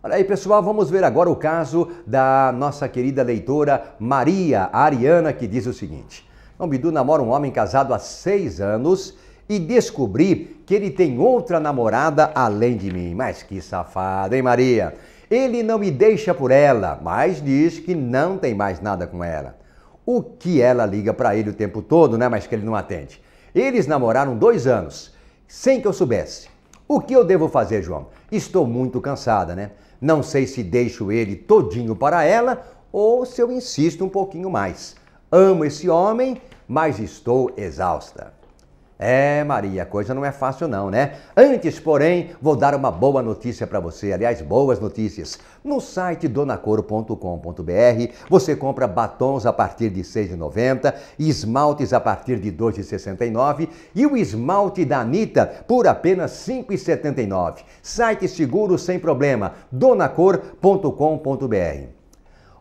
Olha aí, pessoal, vamos ver agora o caso da nossa querida leitora Maria Ariana, que diz o seguinte. Então, Bidu namora um homem casado há seis anos e descobri que ele tem outra namorada além de mim. Mas que safado, hein, Maria? Ele não me deixa por ela, mas diz que não tem mais nada com ela. O que ela liga para ele o tempo todo, né? Mas que ele não atende. Eles namoraram dois anos, sem que eu soubesse. O que eu devo fazer, João? Estou muito cansada, né? Não sei se deixo ele todinho para ela ou se eu insisto um pouquinho mais. Amo esse homem, mas estou exausta. É, Maria, a coisa não é fácil não, né? Antes, porém, vou dar uma boa notícia para você. Aliás, boas notícias. No site donacoro.com.br, você compra batons a partir de 6,90, esmaltes a partir de 2,69 e o esmalte da Anitta por apenas 5,79. Site seguro sem problema, donacor.com.br.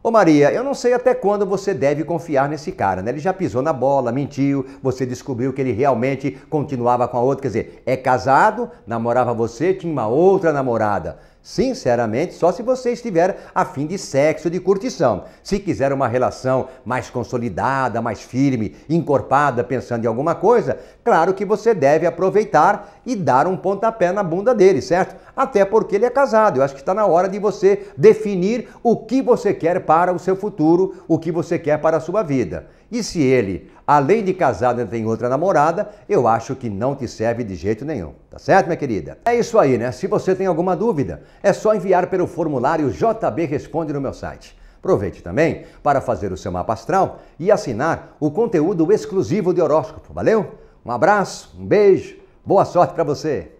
Ô Maria, eu não sei até quando você deve confiar nesse cara, né? Ele já pisou na bola, mentiu, você descobriu que ele realmente continuava com a outra, quer dizer, é casado, namorava você, tinha uma outra namorada. Sinceramente, só se você estiver a fim de sexo, de curtição. Se quiser uma relação mais consolidada, mais firme, encorpada, pensando em alguma coisa, claro que você deve aproveitar e dar um pontapé na bunda dele, certo? Até porque ele é casado. Eu acho que está na hora de você definir o que você quer para o seu futuro, o que você quer para a sua vida. E se ele, além de casado, tem outra namorada, eu acho que não te serve de jeito nenhum. Tá certo, minha querida? É isso aí, né? Se você tem alguma dúvida, é só enviar pelo formulário JB Responde no meu site. Aproveite também para fazer o seu mapa astral e assinar o conteúdo exclusivo de horóscopo. Valeu? Um abraço, um beijo, boa sorte para você!